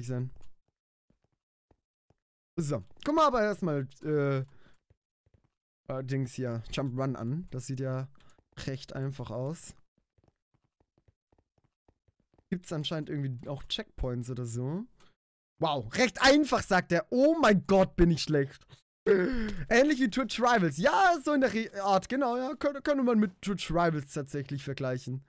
Ich sein. So, guck mal aber erstmal äh, äh, Dings hier, Jump Run an. Das sieht ja recht einfach aus. Gibt es anscheinend irgendwie auch Checkpoints oder so? Wow, recht einfach, sagt er. Oh mein Gott, bin ich schlecht. Ähnlich wie Twitch Rivals. Ja, so in der Re Art, genau, ja. Könnte, könnte man mit Twitch Rivals tatsächlich vergleichen.